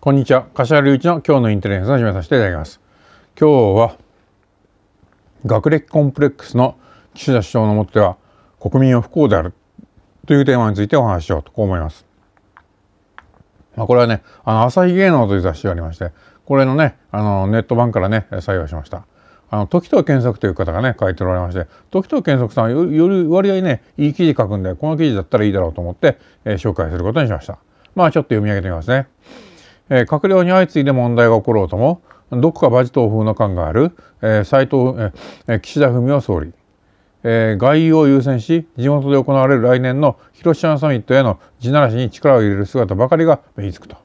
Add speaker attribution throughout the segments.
Speaker 1: こんにちは柏隆一の今日のインテリアンスをめさせていただきます今日は学歴コンプレックスの岸田首相のもとでは国民は不幸であるというテーマについてお話ししようとこう思います。まあ、これはねあの朝日芸能という雑誌がありましてこれのねあのネット版からね採用しました。あの時藤健作という方がね書いておられまして時藤健作さんはより割合ねいい記事書くんでこの記事だったらいいだろうと思って、えー、紹介することにしました。まあちょっと読み上げてみますね。えー、閣僚に相次いで問題が起ころうともどこか馬事党風の感がある、えー、斉藤、えー、岸田文雄総理、えー、外遊を優先し地元で行われる来年の広島サミットへの地ならしに力を入れる姿ばかりが目につくと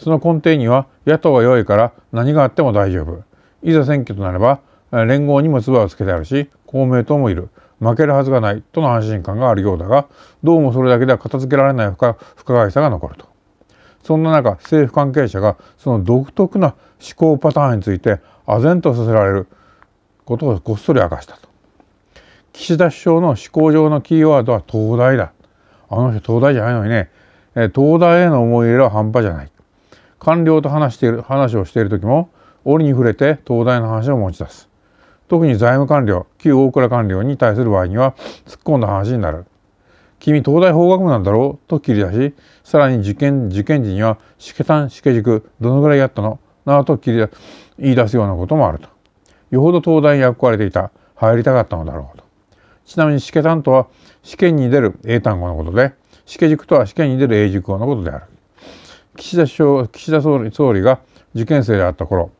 Speaker 1: その根底には野党は弱いから何があっても大丈夫いざ選挙となれば連合にも唾をつけてあるし公明党もいる負けるはずがないとの安心感があるようだがどうもそれだけでは片付けられない不可解さが残るとそんな中政府関係者がその独特な思考パターンについて唖然とさせられることをこっそり明かしたと。岸田首相の思考上のキーワードは東大だ。あの人東大じゃないのにね、東大への思い入れは半端じゃない。官僚と話している話をしている時も折に触れて東大の話を持ち出す。特に財務官僚旧大蔵官僚に対する場合には突っ込んだ話になる君東大法学部なんだろうと切り出しさらに受験受験時には「試験単試験塾どのぐらいやったの?」などと切り言い出すようなこともあるとよほど東大に憧れていた入りたかったのだろうとちなみに試験単とは試験に出る英単語のことで試験塾とは試験に出る英塾語のことである岸田首相岸田総理が受験生であった頃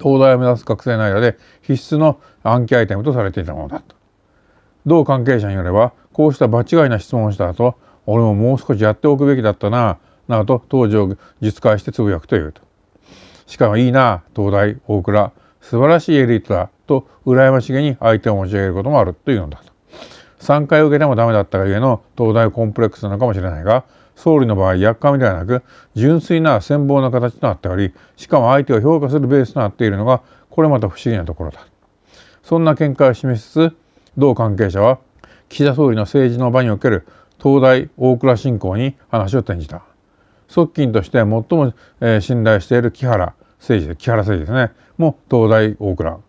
Speaker 1: 東大を目指す学生の間で必須の暗記アイテムとされていたものだと同関係者によればこうした場違いな質問をした後俺ももう少しやっておくべきだったななどと当時を実感してつぶやくというとしかもいいな東大大倉素晴らしいエリートだと羨ましげに相手を持ち上げることもあるというのだと3回受けてもダメだったがゆえの東大コンプレックスなのかもしれないが総理の場合やっかみではなく純粋な戦謀な形となっておりしかも相手を評価するベースとなっているのがこれまた不思議なところだそんな見解を示しつつ同関係者は岸田総理の政治の場における東大大蔵振興に話を転じた側近として最も、信頼している木原政治木原政治ですねも東大大蔵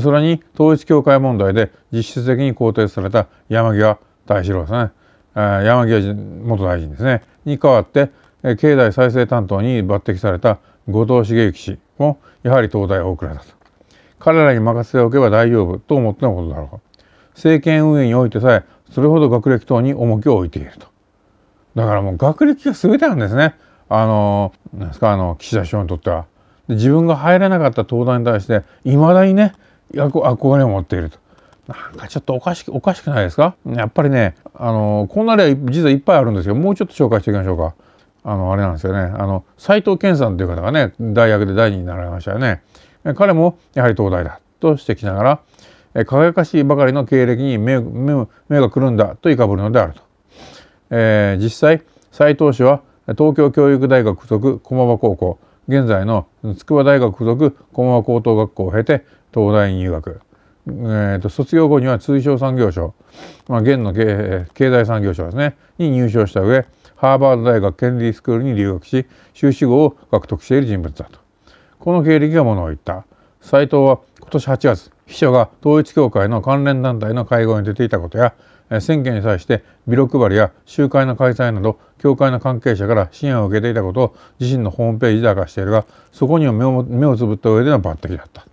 Speaker 1: それに統一教会問題で実質的に更迭された山際大志郎ですね、山際元大臣ですねに代わって、経済再生担当に抜擢された後藤茂之氏もやはり東大大蔵だと彼らに任せておけば大丈夫と思ってのことだろう政権運営においてさえそれほど学歴等に重きを置いているとだからもう学歴が全てなんですねあのなんですかあの岸田首相にとってはで自分が入れなかった東大に対していまだにね憧れを持っているとなんかちょっとおかしくおかしくないですかやっぱりねあのこんな例実はいっぱいあるんですけどもうちょっと紹介していきましょうかあのあれなんですよねあの斉藤健さんという方がね大学で第臣になられましたよね彼もやはり東大だとしてきながら輝かしいばかりの経歴に目がくるんだといかぶるのであると、えー、実際斎藤氏は東京教育大学附属駒場高校現在の筑波大学附属駒場高等学校を経て東大に入学、えーと、卒業後には通商産業省、まあ、現の経済産業省ですねに入賞した上ハーバード大学ケネディスクールに留学し修士号を獲得している人物だとこの経歴がものを言った斎藤は今年8月秘書が統一教会の関連団体の会合に出ていたことや選挙に際してビロ配りや集会の開催など教会の関係者から支援を受けていたことを自身のホームページで明かしているがそこには目を目をつぶった上での抜擢だった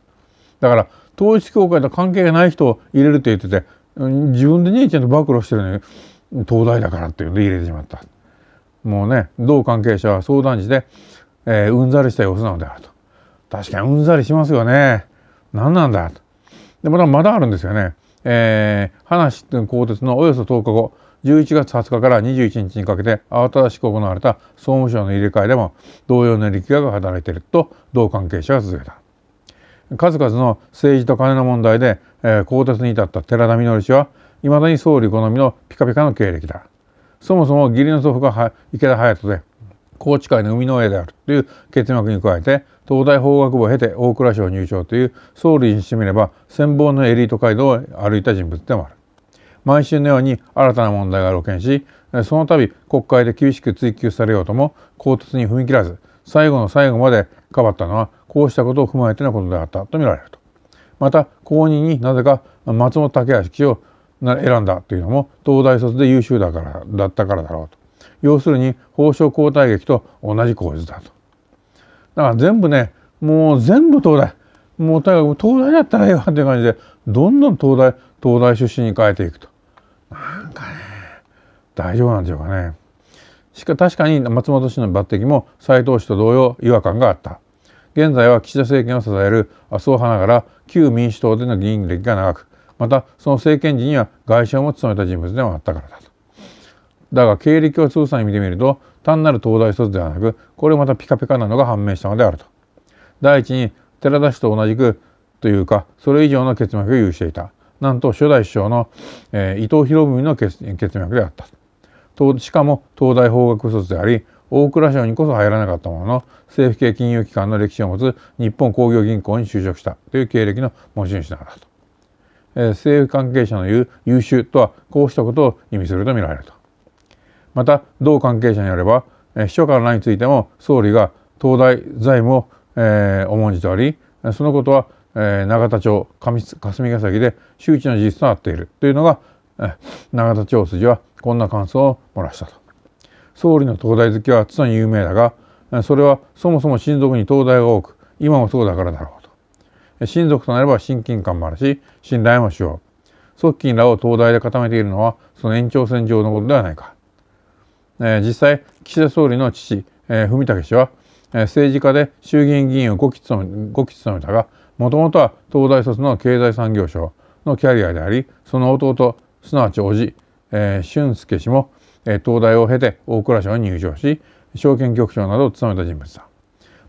Speaker 1: だから統一教会と関係がない人を入れると言ってて自分で兄ちゃんと暴露してるのに東大だからっていうので入れてしまったもうね同関係者は相談時で、えー、うんざりした様子なのであると確かにうんざりしますよね何なんだとで、まだまだあるんですよね。えー、話更迭のおよそ10日後、11月20日から21日にかけて慌ただしく行われた総務省の入れ替えでも同様の力学が働いていると同関係者が続けた。数々の政治と金の問題で、えー、更迭に至った寺田稔氏はいまだに総理好みのピカピカの経歴だ。そもそも義理の祖父が池田隼人で高知海の生みの親であるという結膜に加えて東大法学部を経て大蔵省入省という総理にしてみれば戦望のエリート街道を歩いた人物でもある毎週のように新たな問題が露見しその度国会で厳しく追及されようとも更迭に踏み切らず最後の最後までかばったのはこうしたことを踏まえてのことであったとみられるとまた後任になぜか松本武明氏を選んだというのも東大卒で優秀だからだったからだろうと要するに飽食交代劇と同じ構図だと。だから全部ねもう全部東大もうとにかく東大だったらええわっていう感じでどんどん東大東大出身に変えていくと。なんかね大丈夫なんでしょうかね。しか確かに松本氏の抜擢も斎藤氏と同様違和感があった。現在は岸田政権を支える麻生派ながら旧民主党での議員歴が長くまたその政権時には外相も務めた人物でもあったからだと。だが経歴を通算に見てみると単なる東大卒ではなくこれまたピカピカなのが判明したのであると。第一に寺田氏と同じくというかそれ以上の結脈を有していたなんと初代首相の、えー、伊藤博文の血脈であったとしかも東大法学卒であり大蔵省にこそ入らなかったものの政府系金融機関の歴史を持つ日本工業銀行に就職したという経歴の持ち主なのらと、えー、政府関係者の言う優秀とはこうしたことを意味すると見られるとまた同関係者によれば秘書官らについても総理が東大財務を、えー、重んじておりそのことは、えー、永田町霞ヶ崎で周知の事実となっているというのが、えー、永田町筋はこんな感想を漏らしたと。総理の東大好きは常に有名だがそれはそもそも親族に東大が多く今もそうだからだろうと親族となれば親近感もあるし信頼もしよう側近らを東大で固めているのはその延長線上のことではないかえ実際岸田総理の父、え文武氏は、え政治家で衆議院議員を5期務め期務めたがもともとは東大卒の経済産業省のキャリアでありその弟すなわち叔父、え俊介氏も、え東大を経て大蔵省に入省し証券局長などを務めた人物だ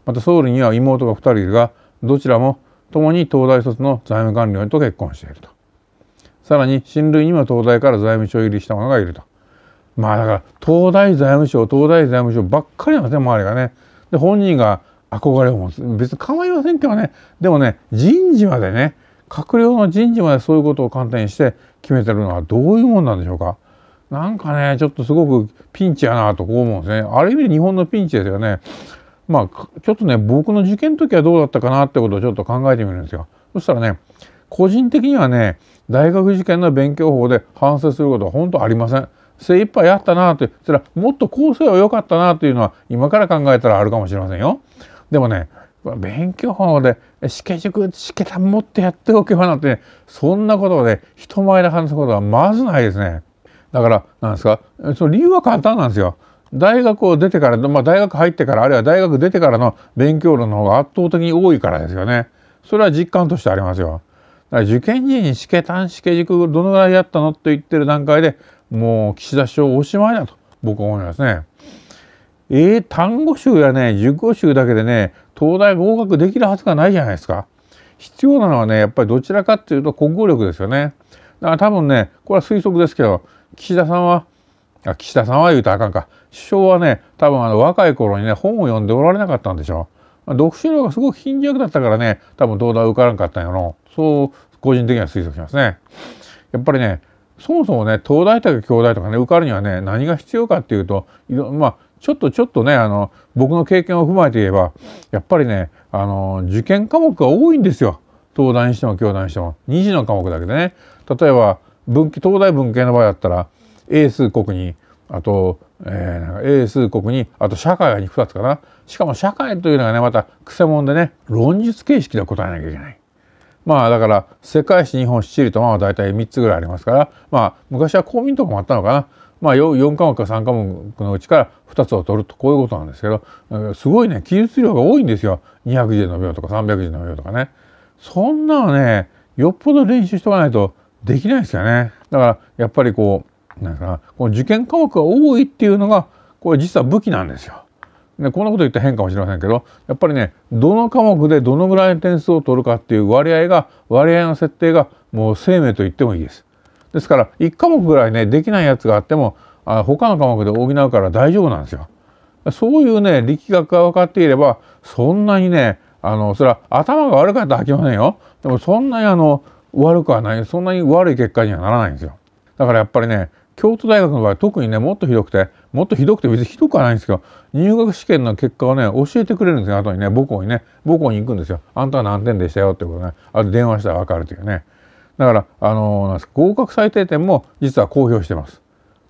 Speaker 1: また総理には妹が2人いるがどちらも共に東大卒の財務官僚と結婚しているとさらに親類にも東大から財務省入りした者がいるとまあだから東大財務省東大財務省ばっかりなんですね周りがね。で本人が憧れを持つ別に構いませんけどねでもね人事までね閣僚の人事までそういうことを観点して決めてるのはどういうもんなんでしょうか。なんかねちょっとすごくピンチやなとこう思うんですね。ある意味日本のピンチですよね。まあちょっとね僕の受験の時はどうだったかなってことをちょっと考えてみるんですよ。そしたらね個人的にはね大学受験の勉強法で反省することは本当ありません。精一杯やったなとそれはもっとこうせよよかったなというのは今から考えたらあるかもしれませんよ。でもね勉強法でしけ塾くしけたもってやっておけばなんて、ね、そんなことをね人前で話すことはまずないですね。だからなんですかその理由は簡単なんですよ。大学を出てから、まあ、大学入ってからあるいは大学出てからの勉強論の方が圧倒的に多いからですよね。それは実感としてありますよ。だから受験時に試験単試験塾どのぐらいやったのと言ってる段階でもう岸田首相おしまいだと僕は思いますね。え英単語集やね熟語集だけでね東大合格できるはずがないじゃないですか。必要なのはねやっぱりどちらかっていうと国語力ですよね。だから多分ねこれは推測ですけど岸田さんはあ岸田さんは言うとあかんか首相はね多分あの若い頃にね本を読んでおられなかったんでしょう。読書量がすごく貧弱だったからね多分東大受からんかったんやろそう個人的には推測しますね。やっぱりねそもそもね東大とか京大とかね受かるにはね何が必要かっていうとまあちょっとちょっとねあの僕の経験を踏まえて言えばやっぱりねあの受験科目が多いんですよ東大にしても京大にしても2次の科目だけでね例えば文系東大文系の場合だったら英数国にあと、えー、なんか英数国にあと社会が2つかなしかも社会というのがねまたくせ者でね論述形式で答えなきゃいけないまあだから世界史日本七里とまあ大体3つぐらいありますからまあ昔は公民とかもあったのかな。まあ、4科目か3科目のうちから2つを取るとこういうことなんですけどすごいね記述量が多いんですよ200字の秒とか300字の秒とかねそんなのねよっぽど練習しおかないとできないですよねだからやっぱりこうなんかこの受験科目が多いっていうのがこれ実は武器なんですよ。ね、こんなこと言って変かもしれませんけどやっぱりねどの科目でどのぐらいの点数を取るかっていう割合が割合の設定がもう生命と言ってもいいです。ですから1科目ぐらいねできないやつがあってもあ他の科目で補うから大丈夫なんですよ。そういうね力学が分かっていればそんなにねあのそれは頭が悪かったらあきませんよ。でもそんなにあの悪くはないそんなに悪い結果にはならないんですよ。だからやっぱりね京都大学の場合特にねもっとひどくてもっとひどくて別にひどくはないんですけど入学試験の結果をね教えてくれるんですよ後にね母校にね母校に行くんですよあんたは何点でしたよってことねあと電話したら分かるというねだからあのなんす合格最低点も実は公表してます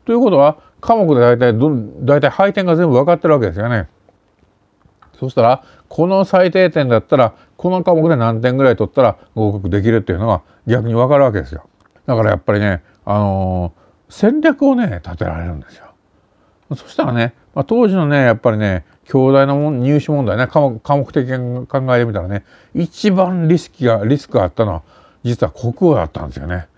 Speaker 1: ということは科目で大体ど大体配点が全部分かってるわけですよねそしたらこの最低点だったらこの科目で何点ぐらい取ったら合格できるっていうのは逆に分かるわけですよだからやっぱりねあのー戦略をね立てられるんですよ。そしたらね、まあ、当時のねやっぱりね強大なも入試問題ね科目的に考えてみたらね一番リスクがリスクがあったのは実は国語だったんですよね。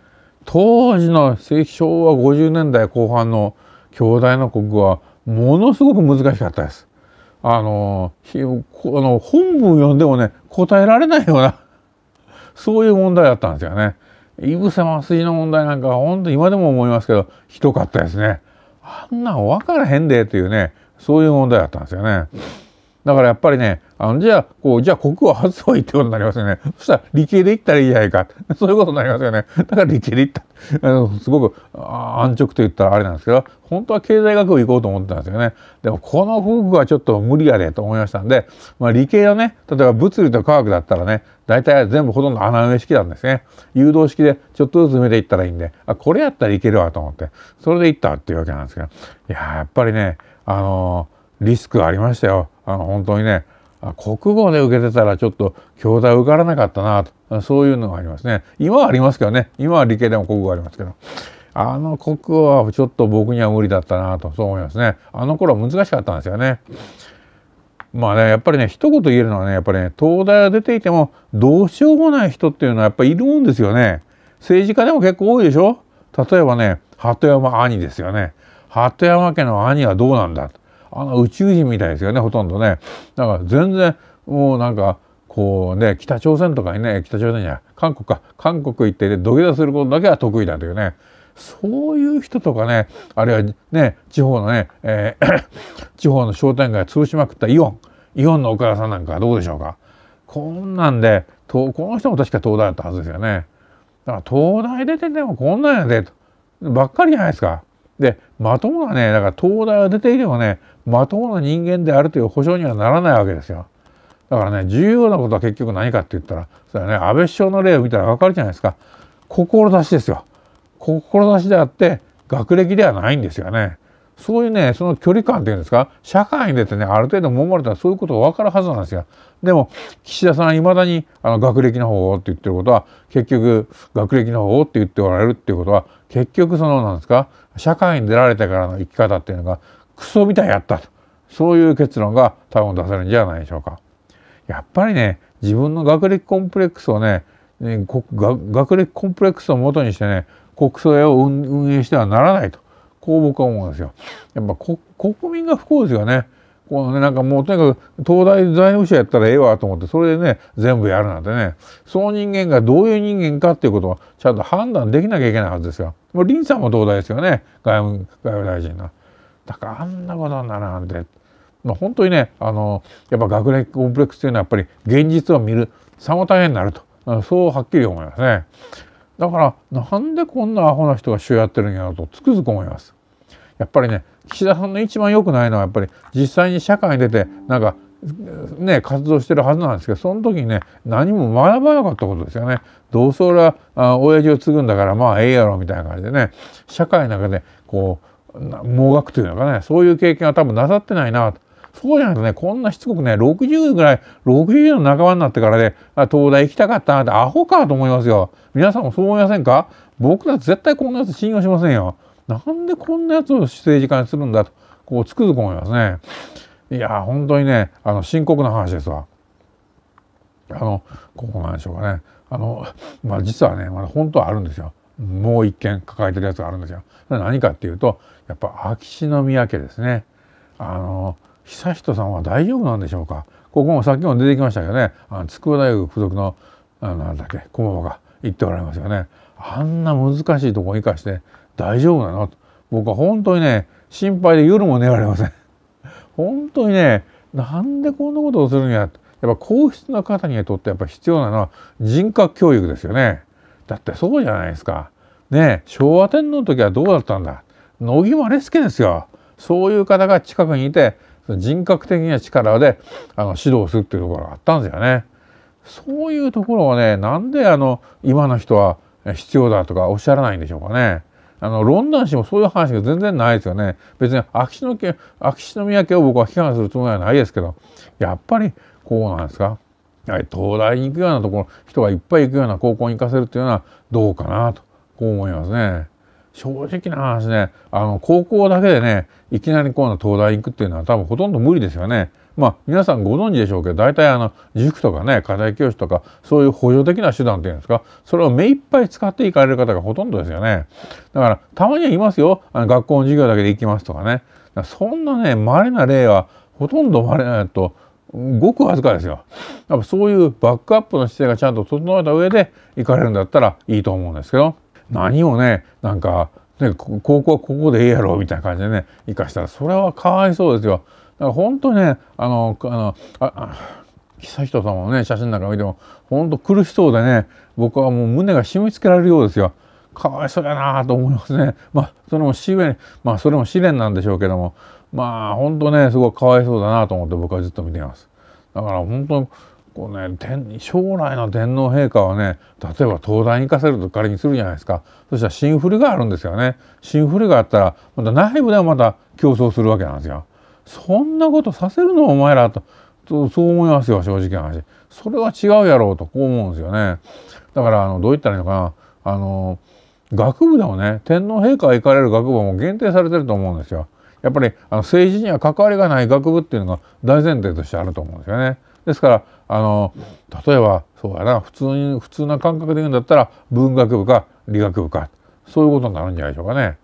Speaker 1: 当時の昭和50年代後半の強大な国語はものすごく難しかったです。あのあの本文読んでもね答えられないようなそういう問題だったんですよね。いぶ麻酔の問題なんかほんと今でも思いますけどひどかったですねあんなん分からへんでというねそういう問題だったんですよね。だからやっぱりね、あの、じゃあ、こう、じゃあ国を外そういってことになりますよね。そしたら理系で行ったらいいじゃないか。そういうことになりますよね。だから理系で行った。あのすごく安直と言ったらあれなんですけど、本当は経済学部行こうと思ってたんですよね。でも、この夫婦はちょっと無理やでと思いましたんで、まあ理系はね、例えば物理と科学だったらね、大体全部ほとんど穴埋め式なんですね。誘導式でちょっとずつ埋めていったらいいんで、あ、これやったらいけるわと思って、それで行ったっていうわけなんですけど、いややっぱりね、あのー、リスクありましたよ。あの本当にね国語で受けてたらちょっと京大受からなかったなとそういうのがありますね今はありますけどね今は理系でも国語ありますけどあの国語はちょっと僕には無理だったなとそう思いますねあの頃は難しかったんですよねまあねやっぱりね一言言えるのはねやっぱりね東大を出ていてもどうしようもない人っていうのはやっぱりいるもんですよね政治家でも結構多いでしょ例えばね鳩山兄ですよね鳩山家の兄はどうなんだとあの宇宙人みたいですよねほとんどねだから全然もうなんかこうね北朝鮮とかにね北朝鮮じゃ韓国か韓国行ってで土下座することだけは得意だというねそういう人とかねあるいはね地方のね、えー、地方の商店街潰しまくったイオンイオンのお母さんなんかはどうでしょうかこんなんでこの人も確か東大だったはずですよねだから東大出てでもこんなんやでとばっかりじゃないですかでまともなねだから東大は出ていればねまともな人間であるという保証にはならないわけですよ。だからね重要なことは結局何かって言ったらそれはね安倍首相の例を見たら分かるじゃないですか志ですよ。志であって学歴ではないんですよね。そういうねその距離感っていうんですか社会に出てねある程度揉まれたらそういうことが分かるはずなんですよ。でも岸田さんいまだにあの学歴の方をって言ってることは結局学歴の方をって言っておられるっていうことは結局そのなんですか社会に出られてからの生き方っていうのがクソみたいやったとそういう結論が多分出せるんじゃないでしょうか。やっぱりね自分の学歴コンプレックスをね学歴コンプレックスをもとにしてね国葬を運営してはならないとこう僕は思うんですよ。やっぱ国民が不幸ですよね。このねなんかもうとにかく東大財務省やったらええわと思ってそれでね全部やるなんてねその人間がどういう人間かっていうことをちゃんと判断できなきゃいけないはずですよ。もう林さんも東大ですよね外務外務大臣の。だからあんなことにならんて、まあ、本当にねあのやっぱ学歴コンプレックスというのはやっぱり現実を見る差も大変になるとそうはっきり思いますね。だからなんでこんなアホな人が主要やってるんやろうとつくづく思います。やっぱりね岸田さんの一番良くないのはやっぱり実際に社会に出てなんかね、活動してるはずなんですけどその時にね何も学ばなかったことですよね。どうせ俺はあ親父を継ぐんだからまあええやろみたいな感じでね社会の中でこう盲学というのかねそういう経験は多分なさってないなと。そうじゃないとね、こんなしつこくね、60ぐらい、60の仲間になってからね、東大行きたかったなって、アホかと思いますよ。皆さんもそう思いませんか僕だって絶対こんなやつ信用しませんよ。なんでこんなやつを政治家にするんだと、こう、つくづく思いますね。いや本当にねあの深刻な話ですわ。あのここなんでしょうかねあの、まあ、実はねまだ本当はあるんですよもう一件抱えてるやつがあるんですよ。何かっていうとやっぱ秋篠宮家ですねあの悠仁さんは大丈夫なんでしょうかここもさっきも出てきましたけどねあの筑波大学附属のあのなんだっけ駒場が言っておられますよねあんな難しいとこ生かして大丈夫なのと僕は本当にね心配で夜も寝られません。本当にねなんでこんなことをするんややっぱ皇室の方にとってやっぱ必要なのは人格教育ですよねだってそうじゃないですかね昭和天皇の時はどうだったんだ乃木希典ですよそういう方が近くにいて人格的な力であの指導するっていうところがあったんですよね。そういうところをねなんであの今の人は必要だとかおっしゃらないんでしょうかね。あのロンドン市もそういう話が全然ないですよね別に秋篠家秋篠宮家を僕は批判するつもりはないですけどやっぱりこうなんですか東大に行くようなところ人がいっぱい行くような高校に行かせるっていうのはどうかなとこう思いますね。正直な話ねあの高校だけでねいきなりこうな東大に行くっていうのは多分ほとんど無理ですよね。まあ皆さんご存知でしょうけど大体あの塾とかね課題教師とかそういう補助的な手段っていうんですかそれを目いっぱい使っていかれる方がほとんどですよねだからたまにはいますよあの学校の授業だけで行きますとかねそんなね稀な例はほとんど稀ないとごくわずかですよやっぱそういうバックアップの姿勢がちゃんと整えた上で行かれるんだったらいいと思うんですけど何をねなんかね、高校はここでええやろみたいな感じでね生かしたらそれはかわいそうですよ。から本当にねあのあのあ悠仁さんのね写真なんか見ても本当苦しそうでね僕はもう胸が締め付けられるようですよ。かわいそうやなと思いますね。まあそれも試練まあそれも試練なんでしょうけどもまあ本当ねすごいかわいそうだなと思って僕はずっと見ています。だから本当こうね天将来の天皇陛下はね例えば東大に行かせると仮にするじゃないですかそしたら新振りがあるんですよね新振りがあったらまた内部ではまた競争するわけなんですよ。そんなことさせるのお前らとそう思いますよ正直な話それは違うやろうとこう思うんですよねだからあのどう言ったらいいのかなあの学部でもね天皇陛下が行かれる学部も限定されてると思うんですよやっぱりあの政治には関わりがない学部っていうのが大前提としてあると思うんですよねですからあの例えばそうやな普通に普通な感覚で言うんだったら文学部か理学部かそういうことになるんじゃないでしょうかね。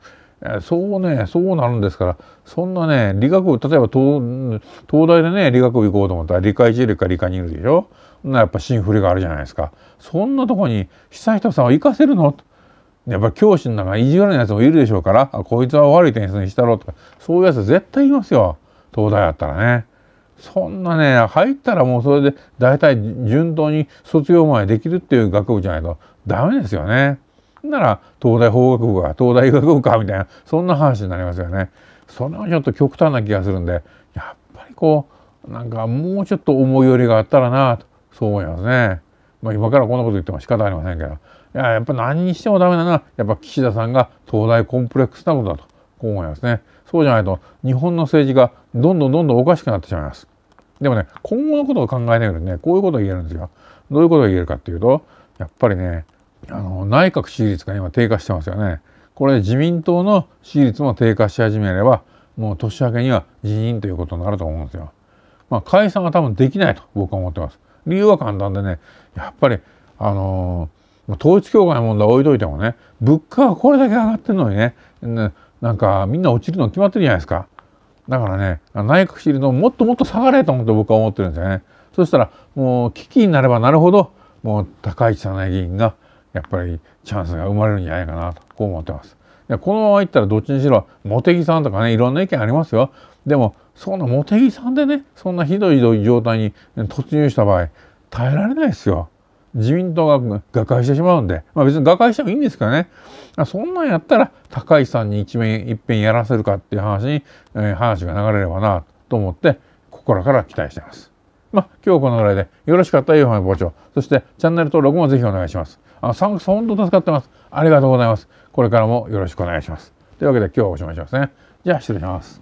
Speaker 1: そうねそうなるんですからそんなね理学部例えば東大でね理学部行こうと思ったら理科1理か理科2いでしょなやっぱ新振りがあるじゃないですかそんなとこに悠仁さんは行かせるのやっぱ教師の中意地悪なやつもいるでしょうからこいつは悪い点数にしたろうとかそういうやつ絶対いますよ東大だったらね。そんなね入ったらもうそれで大体順当に卒業前できるっていう学部じゃないとダメですよね。なら東大法学部か東大医学部かみたいなそんな話になりますよね。それはちょっと極端な気がするんでやっぱりこうなんかもうちょっと思いよりがあったらなとそう思いますね。まあ、今からこんなこと言っても仕方ありませんけどいややっぱ何にしてもダメなのはやっぱ岸田さんが東大コンプレックスなことだとこう思いますね。そうじゃないと日本の政治がどんどんどんどんおかしくなってしまいます。でもね今後のことを考えながらねこういうことを言えるんですよ。どういうことを言えるかっていうとやっぱりねあの内閣支持率が今低下してますよね。これ自民党の支持率も低下し始めればもう年明けには辞任ということになると思うんですよ。まあ、解散は多分できないと僕は思ってます。理由は簡単でねやっぱりあのー、統一教会の問題置いといてもね物価がこれだけ上がってるのにねなんかみんな落ちるの決まってるじゃないですか。だからね内閣支持率ももっともっと下がれと思って僕は思ってるんですよね。そしたらもう危機になればなるほどもう高市早苗議員がやっぱりチャンスが生まれるんじゃないかなとこう思ってます。でこのまま行ったらどっちにしろ茂木さんとかねいろんな意見ありますよ。でもそんな茂木さんでねそんなひどいひどい状態に突入した場合耐えられないですよ。自民党が瓦解してしまうんで、まあ、別に瓦解してもいいんですけどねそんなんやったら高市さんに一面いっぺんやらせるかっていう話に、えー、話が流れればなと思って心から期待してます。まあ、今日このぐらいでよろしかったら、ゆうはめ傍そしてチャンネル登録もぜひお願いします。あ寒く本当助かってます。ありがとうございます。これからもよろしくお願いします。というわけで今日はおしまいしますね。じゃあ失礼します。